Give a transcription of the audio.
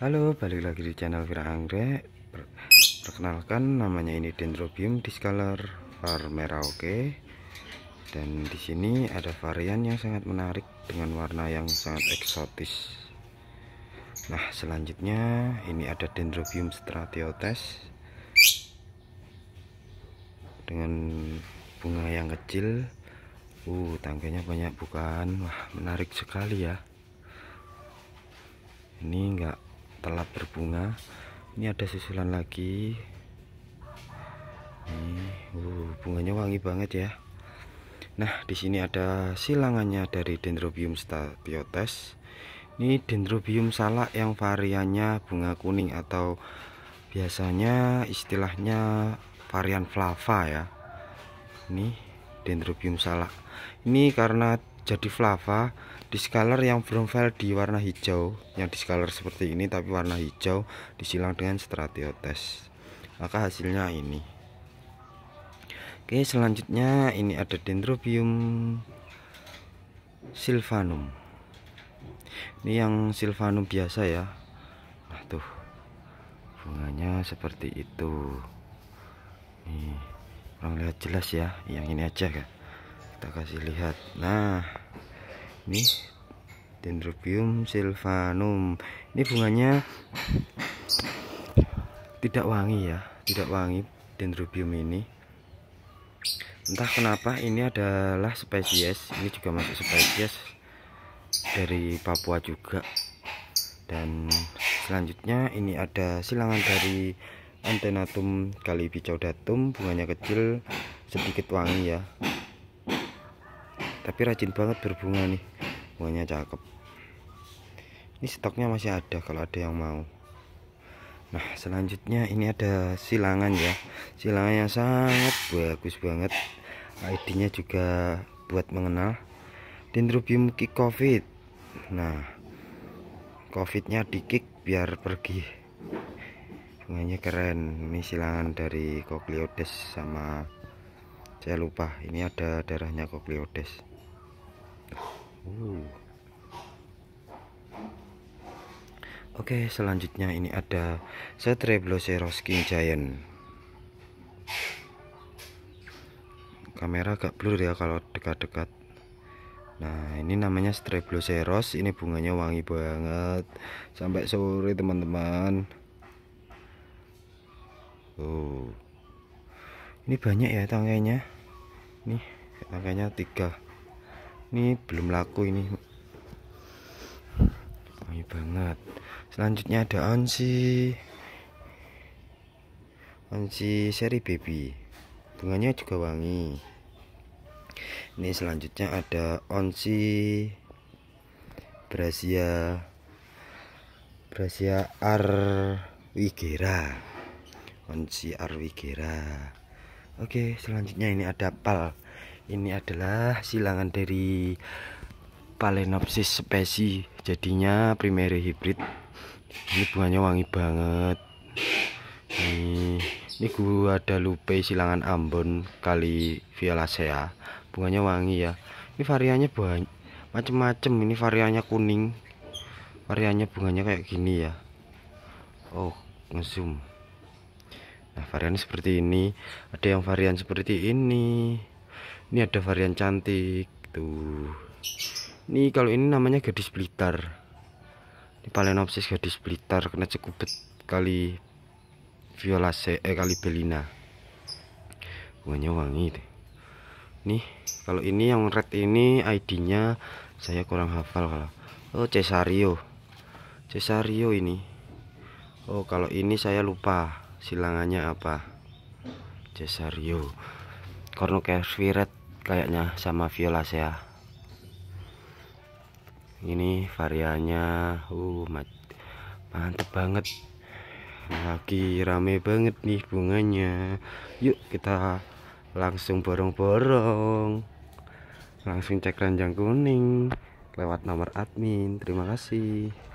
Halo, balik lagi di channel Vira Anggrek. Perkenalkan namanya ini Dendrobium discolor var oke? Dan di sini ada varian yang sangat menarik dengan warna yang sangat eksotis. Nah, selanjutnya ini ada Dendrobium stratiotes dengan bunga yang kecil. Uh, tangganya banyak bukan? Wah, menarik sekali ya. Ini enggak telah berbunga ini ada susulan lagi ini uh, bunganya wangi banget ya nah di sini ada silangannya dari dendrobium statiotes ini dendrobium salak yang variannya bunga kuning atau biasanya istilahnya varian flava ya ini dendrobium salak ini karena jadi flava discolor yang brown file di warna hijau yang di discolor seperti ini tapi warna hijau disilang dengan stratiotes maka hasilnya ini oke selanjutnya ini ada dendrobium silvanum ini yang silvanum biasa ya nah tuh bunganya seperti itu nih orang lihat jelas ya yang ini aja kan kita kasih lihat nah ini dendrobium silvanum ini bunganya tidak wangi ya tidak wangi dendrobium ini entah kenapa ini adalah spesies ini juga masuk spesies dari Papua juga dan selanjutnya ini ada silangan dari antenatum kalibicaudatum bunganya kecil sedikit wangi ya tapi rajin banget berbunga nih bunganya cakep ini stoknya masih ada kalau ada yang mau nah selanjutnya ini ada silangan ya silangan yang sangat bagus banget ID nya juga buat mengenal dendrobium kick covid nah nya dikik biar pergi bunganya keren ini silangan dari kokleodes sama saya lupa ini ada darahnya kokleodes Oke Oke selanjutnya ini ada Setrebloceros King Giant Kamera agak blur ya kalau dekat-dekat Nah ini namanya Strebloceros Ini bunganya wangi banget Sampai sore teman-teman Oh, Ini banyak ya tangkainya Nih tangkainya tiga ini belum laku ini wangi banget selanjutnya ada onsi onsi seri baby bunganya juga wangi ini selanjutnya ada onsi brasia brasia arwigera onsi arwigera oke selanjutnya ini ada pal ini adalah silangan dari Palenopsis spesi jadinya primary hybrid ini bunganya wangi banget ini, ini gua ada lupe silangan Ambon kali violacea bunganya wangi ya ini variannya banyak macem-macem ini variannya kuning variannya bunganya kayak gini ya oh ngezoom nah varian seperti ini ada yang varian seperti ini ini ada varian cantik tuh ini kalau ini namanya gadis blitar ini palenopsis gadis blitar kena cekubet kali violace eh kali belina bunganya wangi deh. nih kalau ini yang red ini ID nya saya kurang hafal kalau oh cesario cesario ini oh kalau ini saya lupa silangannya apa cesario cornucopia red kayaknya sama ya ini variannya uh mat mantep banget lagi rame banget nih bunganya yuk kita langsung borong-borong langsung cek ranjang kuning lewat nomor admin terima kasih